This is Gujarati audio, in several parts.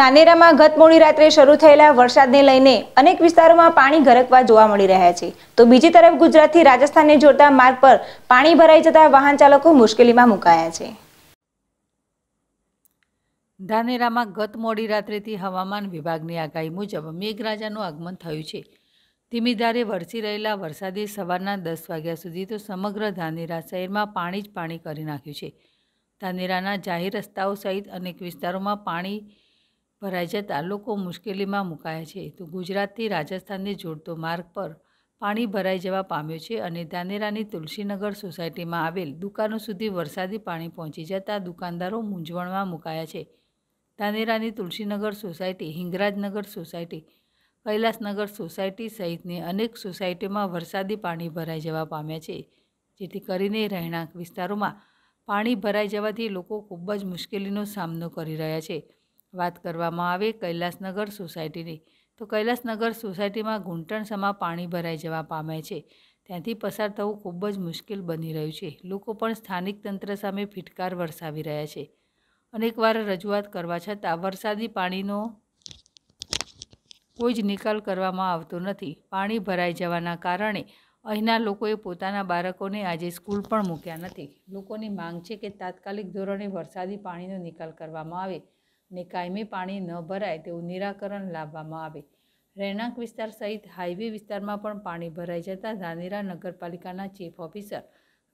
ધાનેરામાં ગત મોડી રાત્રે શરૂ થયેલા વરસાદને લઈને અનેક વિસ્તારોમાં પાણી ગરકવા જોવા મળી રહ્યા છે તો બીજી તરફ ગુજરાતથી રાજસ્થાનને જોડતા માર્ગ પર પાણી ભરાઈ જતા વાહન ચાલકો મુશ્કેલીમાં મુકાયા છે ધાનેરામાં ગત મોડી રાત્રેથી હવામાન વિભાગની આગાહી મુજબ મેઘરાજાનું આગમન થયું છે ધીમી ધારે વરસી રહેલા વરસાદે સવારના દસ વાગ્યા સુધી તો સમગ્ર ધાનેરા શહેરમાં પાણી જ પાણી કરી નાખ્યું છે ધાનેરાના જાહેર રસ્તાઓ સહિત અનેક વિસ્તારોમાં પાણી ભરાઈ જતાં લોકો મુશ્કેલીમાં મુકાયા છે તો ગુજરાતથી રાજસ્થાનને જોડતો માર્ગ પર પાણી ભરાઈ જવા પામ્યો છે અને ધાનેરાની તુલસીનગર સોસાયટીમાં આવેલ દુકાનો સુધી વરસાદી પાણી પહોંચી જતાં દુકાનદારો મૂંઝવણમાં મુકાયા છે ધાનેરાની Tulsinagar society Hingrajnagar society Kailasnagar society સહિતની અનેક સોસાયટીમાં વરસાદી પાણી ભરાઈ જવા પામ્યા છે જેથી કરીને રહેણાંક વિસ્તારોમાં પાણી ભરાઈ જવાથી લોકો ખૂબ જ મુશ્કેલીનો સામનો કરી રહ્યા છે વાત કરવામાં આવે કૈલાસનગર સોસાયટીની તો કૈલાસનગર સોસાયટીમાં ઘૂંટણસમાં પાણી ભરાઈ જવા પામે છે ત્યાંથી પસાર થવું ખૂબ જ મુશ્કેલ બની રહ્યું છે લોકો પણ સ્થાનિક તંત્ર સામે ફિટકાર વરસાવી રહ્યા છે અનેકવાર રજૂઆત કરવા છતાં વરસાદી પાણીનો કોઈ જ નિકાલ કરવામાં આવતો નથી પાણી ભરાઈ જવાના કારણે અહીંના લોકોએ પોતાના બાળકોને આજે સ્કૂલ પણ મૂક્યા નથી લોકોની માંગ છે કે તાત્કાલિક ધોરણે વરસાદી પાણીનો નિકાલ કરવામાં આવે ને કાયમી પાણી ન ભરાય તેવું નિરાકરણ લાવવામાં આવે રહેણાંક વિસ્તાર સહિત હાઈવે વિસ્તારમાં પણ પાણી ભરાઈ જતાં ધાનેરા નગરપાલિકાના ચીફ ઓફિસર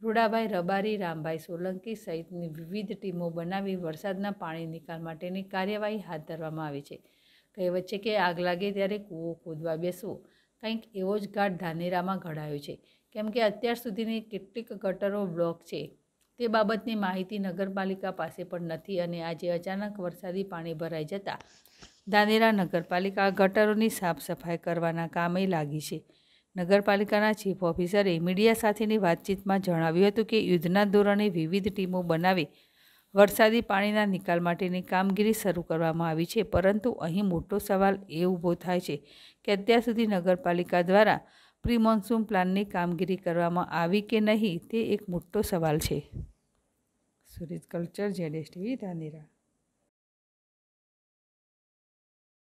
રૂડાભાઈ રબારી રામભાઈ સોલંકી સહિતની વિવિધ ટીમો બનાવી વરસાદના પાણી નિકાલ માટેની કાર્યવાહી હાથ ધરવામાં આવી છે કહેવત છે કે આગ લાગે ત્યારે કૂવો ખોદવા બેસવું કંઈક એવો જ ઘાટ ધાનેરામાં ઘડાયો છે કેમ કે અત્યાર સુધીની કેટલીક ગટરો બ્લોક છે તે બાબતની માહિતી નગરપાલિકા પાસે પણ નથી અને આજે અચાનક વરસાદી પાણી ભરાઈ જતાં ધાનેરા નગરપાલિકા ગટરોની સાફ સફાઈ કરવાના કામે લાગી છે નગરપાલિકાના ચીફ ઓફિસરે મીડિયા સાથેની વાતચીતમાં જણાવ્યું હતું કે યુદ્ધના ધોરણે વિવિધ ટીમો બનાવી વરસાદી પાણીના નિકાલ માટેની કામગીરી શરૂ કરવામાં આવી છે પરંતુ અહીં મોટો સવાલ એ ઊભો થાય છે કે અત્યાર સુધી નગરપાલિકા દ્વારા પ્રી મોન્સૂન પ્લાનની કામગીરી કરવામાં આવી કે નહીં તે એક મોટો સવાલ છે સુરેશ કલ્ચર જેડેશ ટીવી ધાનેરા